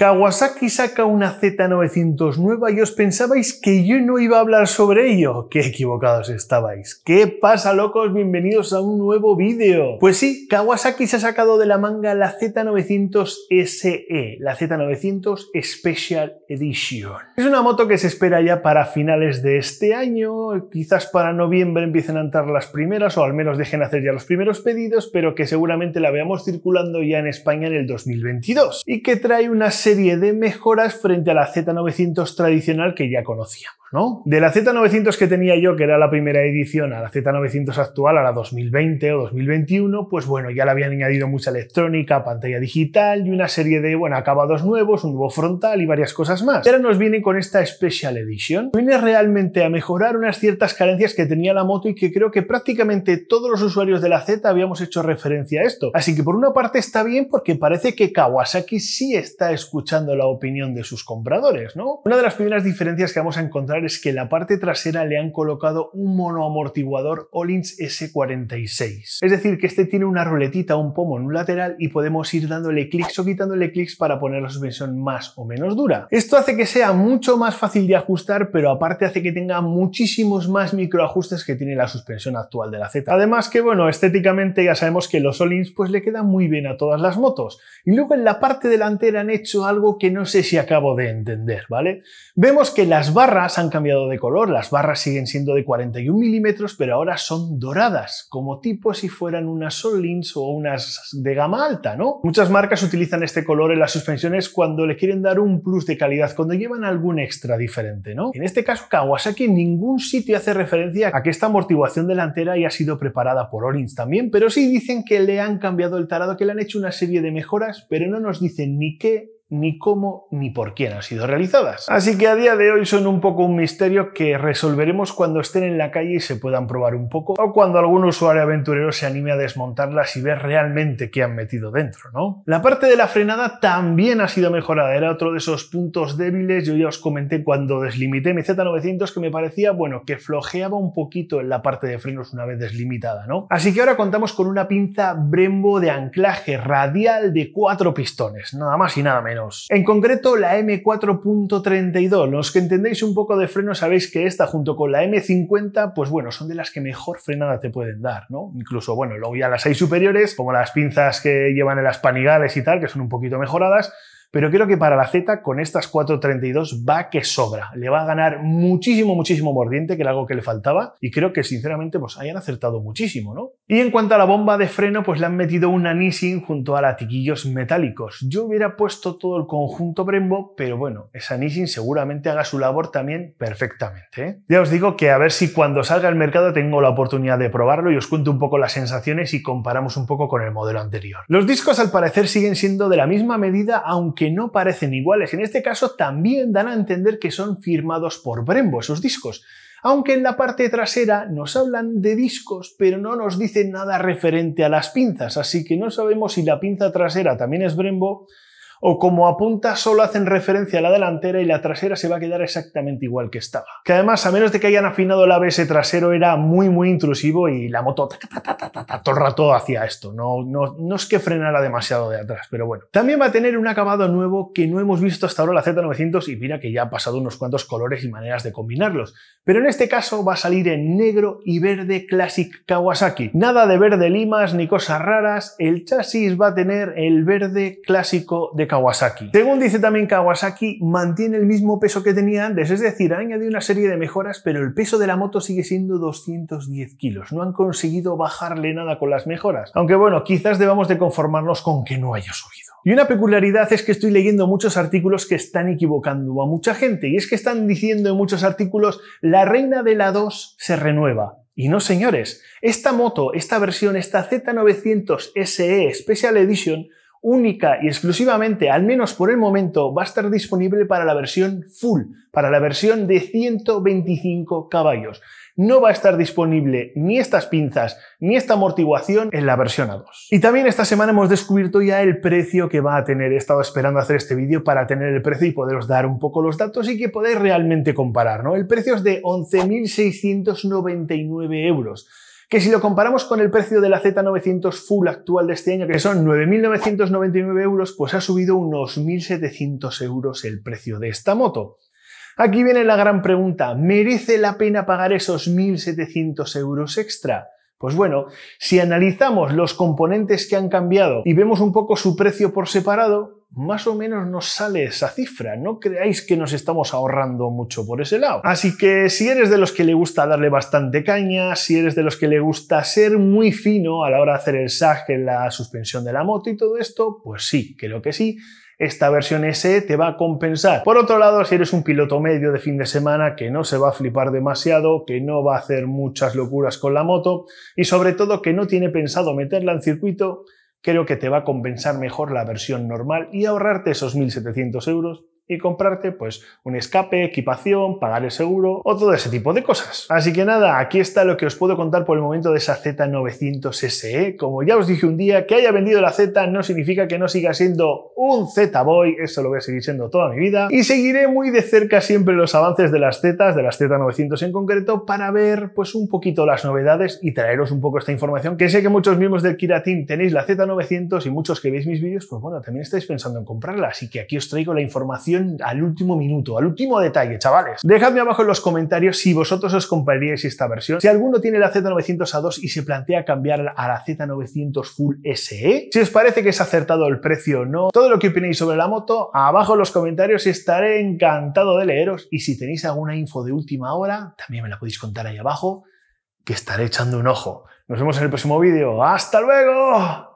Kawasaki saca una Z900 nueva y os pensabais que yo no iba a hablar sobre ello. ¡Qué equivocados estabais! ¿Qué pasa, locos? Bienvenidos a un nuevo vídeo. Pues sí, Kawasaki se ha sacado de la manga la Z900 SE, la Z900 Special Edition. Es una moto que se espera ya para finales de este año, quizás para noviembre empiecen a entrar las primeras o al menos dejen hacer ya los primeros pedidos, pero que seguramente la veamos circulando ya en España en el 2022 y que trae una serie serie de mejoras frente a la Z900 tradicional que ya conocía. ¿no? De la Z900 que tenía yo, que era la primera edición, a la Z900 actual, a la 2020 o 2021, pues bueno, ya le habían añadido mucha electrónica, pantalla digital y una serie de, bueno, acabados nuevos, un nuevo frontal y varias cosas más. Pero nos viene con esta Special Edition. Viene realmente a mejorar unas ciertas carencias que tenía la moto y que creo que prácticamente todos los usuarios de la Z habíamos hecho referencia a esto. Así que por una parte está bien porque parece que Kawasaki sí está escuchando la opinión de sus compradores, ¿no? Una de las primeras diferencias que vamos a encontrar es que en la parte trasera le han colocado un monoamortiguador Ohlins S46. Es decir, que este tiene una ruletita, un pomo en un lateral y podemos ir dándole clics o quitándole clics para poner la suspensión más o menos dura. Esto hace que sea mucho más fácil de ajustar, pero aparte hace que tenga muchísimos más microajustes que tiene la suspensión actual de la Z. Además que, bueno, estéticamente ya sabemos que los Ohlins pues le quedan muy bien a todas las motos. Y luego en la parte delantera han hecho algo que no sé si acabo de entender, ¿vale? Vemos que las barras han cambiado de color, las barras siguen siendo de 41 milímetros, pero ahora son doradas, como tipo si fueran unas Solins o unas de gama alta, ¿no? Muchas marcas utilizan este color en las suspensiones cuando le quieren dar un plus de calidad, cuando llevan algún extra diferente, ¿no? En este caso, Kawasaki en ningún sitio hace referencia a que esta amortiguación delantera haya sido preparada por Orins también, pero sí dicen que le han cambiado el tarado, que le han hecho una serie de mejoras, pero no nos dicen ni qué ni cómo ni por quién han sido realizadas. Así que a día de hoy son un poco un misterio que resolveremos cuando estén en la calle y se puedan probar un poco, o cuando algún usuario aventurero se anime a desmontarlas y ver realmente qué han metido dentro, ¿no? La parte de la frenada también ha sido mejorada, era otro de esos puntos débiles, yo ya os comenté cuando deslimité mi Z900 que me parecía, bueno, que flojeaba un poquito en la parte de frenos una vez deslimitada, ¿no? Así que ahora contamos con una pinza Brembo de anclaje radial de cuatro pistones, nada más y nada menos. En concreto, la M4.32. Los que entendéis un poco de freno sabéis que esta junto con la M50, pues bueno, son de las que mejor frenada te pueden dar, ¿no? Incluso, bueno, luego ya las hay superiores, como las pinzas que llevan en las panigales y tal, que son un poquito mejoradas, pero creo que para la Z con estas 4.32 va que sobra. Le va a ganar muchísimo, muchísimo mordiente, que era algo que le faltaba. Y creo que sinceramente pues hayan acertado muchísimo, ¿no? Y en cuanto a la bomba de freno, pues le han metido un Anisin junto a latiquillos metálicos. Yo hubiera puesto todo el conjunto Brembo, pero bueno, esa Anisin seguramente haga su labor también perfectamente. ¿eh? Ya os digo que a ver si cuando salga al mercado tengo la oportunidad de probarlo y os cuento un poco las sensaciones y comparamos un poco con el modelo anterior. Los discos al parecer siguen siendo de la misma medida, aunque que no parecen iguales. En este caso también dan a entender que son firmados por Brembo esos discos. Aunque en la parte trasera nos hablan de discos, pero no nos dicen nada referente a las pinzas, así que no sabemos si la pinza trasera también es Brembo o como apunta solo hacen referencia a la delantera y la trasera se va a quedar exactamente igual que estaba. Que además, a menos de que hayan afinado el ABS trasero, era muy, muy intrusivo y la moto ta, todo hacia esto. No, no, no es que frenara demasiado de atrás, pero bueno. También va a tener un acabado nuevo que no hemos visto hasta ahora la Z900 y mira que ya ha pasado unos cuantos colores y maneras de combinarlos. Pero en este caso va a salir en negro y verde Classic Kawasaki. Nada de verde limas ni cosas raras, el chasis va a tener el verde clásico de Kawasaki. Según dice también Kawasaki, mantiene el mismo peso que tenía antes, es decir, ha añadido una serie de mejoras, pero el peso de la moto sigue siendo 210 kilos. No han conseguido bajarle nada con las mejoras. Aunque bueno, quizás debamos de conformarnos con que no haya subido. Y una peculiaridad es que estoy leyendo muchos artículos que están equivocando a mucha gente, y es que están diciendo en muchos artículos, la reina de la 2 se renueva. Y no, señores, esta moto, esta versión, esta Z900 SE Special Edition, única y exclusivamente, al menos por el momento, va a estar disponible para la versión full, para la versión de 125 caballos. No va a estar disponible ni estas pinzas ni esta amortiguación en la versión A2. Y también esta semana hemos descubierto ya el precio que va a tener. He estado esperando hacer este vídeo para tener el precio y poderos dar un poco los datos y que podáis realmente comparar. ¿no? El precio es de 11.699 euros que si lo comparamos con el precio de la Z900 Full actual de este año, que son 9.999 euros, pues ha subido unos 1.700 euros el precio de esta moto. Aquí viene la gran pregunta, ¿merece la pena pagar esos 1.700 euros extra? Pues bueno, si analizamos los componentes que han cambiado y vemos un poco su precio por separado, más o menos nos sale esa cifra. No creáis que nos estamos ahorrando mucho por ese lado. Así que si eres de los que le gusta darle bastante caña, si eres de los que le gusta ser muy fino a la hora de hacer el SAG en la suspensión de la moto y todo esto, pues sí, creo que sí esta versión SE te va a compensar. Por otro lado, si eres un piloto medio de fin de semana que no se va a flipar demasiado, que no va a hacer muchas locuras con la moto y sobre todo que no tiene pensado meterla en circuito, creo que te va a compensar mejor la versión normal y ahorrarte esos 1.700 euros y comprarte pues un escape, equipación, pagar el seguro o todo ese tipo de cosas. Así que nada, aquí está lo que os puedo contar por el momento de esa Z900 SE. Como ya os dije un día, que haya vendido la Z no significa que no siga siendo un Z-Boy, eso lo voy a seguir siendo toda mi vida y seguiré muy de cerca siempre los avances de las Z, de las Z900 en concreto, para ver pues un poquito las novedades y traeros un poco esta información que sé que muchos miembros del Team tenéis la Z900 y muchos que veis mis vídeos, pues bueno, también estáis pensando en comprarla, así que aquí os traigo la información al último minuto, al último detalle, chavales. Dejadme abajo en los comentarios si vosotros os compraríais esta versión, si alguno tiene la Z900A2 y se plantea cambiar a la Z900 Full SE, si os parece que es acertado el precio o no, todo lo que opinéis sobre la moto, abajo en los comentarios estaré encantado de leeros y si tenéis alguna info de última hora, también me la podéis contar ahí abajo, que estaré echando un ojo. Nos vemos en el próximo vídeo. ¡Hasta luego!